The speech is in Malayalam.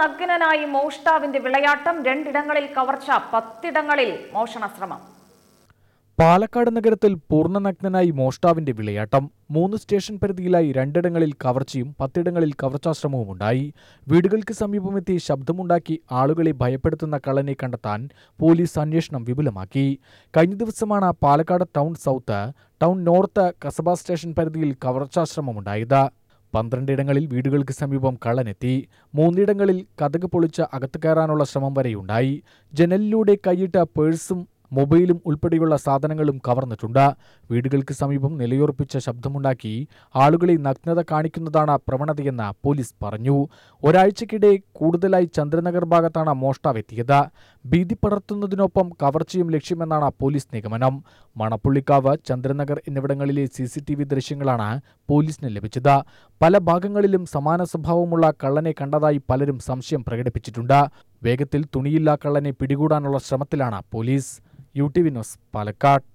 നഗ്നനായി മോഷ്ടാവിന്റെ വിളയാട്ടം രണ്ടിടങ്ങളിൽ കവർച്ച പത്തിടങ്ങളിൽ മോഷണശ്രമം പാലക്കാട് നഗരത്തിൽ പൂർണ്ണനഗ്നനായി മോഷ്ടാവിന്റെ വിളയാട്ടം മൂന്ന് സ്റ്റേഷൻ പരിധിയിലായി രണ്ടിടങ്ങളിൽ കവർച്ചയും പത്തിടങ്ങളിൽ കവർച്ചാശ്രമവും ഉണ്ടായി വീടുകൾക്ക് സമീപമെത്തി ശബ്ദമുണ്ടാക്കി ആളുകളെ ഭയപ്പെടുത്തുന്ന കള്ളനെ കണ്ടെത്താൻ പോലീസ് അന്വേഷണം വിപുലമാക്കി കഴിഞ്ഞ ദിവസമാണ് Palakkad town south town north Kasaba station പരിധിയിൽ കവർച്ചാശ്രമമുണ്ടായത് പന്ത്രണ്ടിടങ്ങളിൽ വീടുകൾക്ക് സമീപം കള്ളനെത്തി മൂന്നിടങ്ങളിൽ കഥക് പൊളിച്ച് അകത്ത് കയറാനുള്ള ശ്രമം വരെയുണ്ടായി ജനലിലൂടെ കൈയിട്ട പേഴ്സും മൊബൈലും ഉൾപ്പെടെയുള്ള സാധനങ്ങളും കവർന്നിട്ടുണ്ട് വീടുകൾക്ക് സമീപം നിലയുറപ്പിച്ച ശബ്ദമുണ്ടാക്കി ആളുകളെ നഗ്നത കാണിക്കുന്നതാണ് പ്രവണതയെന്ന് പോലീസ് പറഞ്ഞു ഒരാഴ്ചക്കിടെ കൂടുതലായി ചന്ദ്രനഗർ ഭാഗത്താണ് എത്തിയത് ഭീതി പടർത്തുന്നതിനൊപ്പം കവർച്ചയും ലക്ഷ്യമെന്നാണ് പോലീസ് നിഗമനം മണപ്പുള്ളിക്കാവ് ചന്ദ്രനഗർ എന്നിവിടങ്ങളിലെ സി സി ടി വി ദൃശ്യങ്ങളാണ് പോലീസിന് ലഭിച്ചത് പല ഭാഗങ്ങളിലും സമാന സ്വഭാവമുള്ള കള്ളനെ കണ്ടതായി പലരും സംശയം പ്രകടിപ്പിച്ചിട്ടുണ്ട് വേഗത്തിൽ തുണിയില്ലാ കള്ളനെ പിടികൂടാനുള്ള ശ്രമത്തിലാണ് പോലീസ് യു ടി വിനോസ് പാലക്കാട്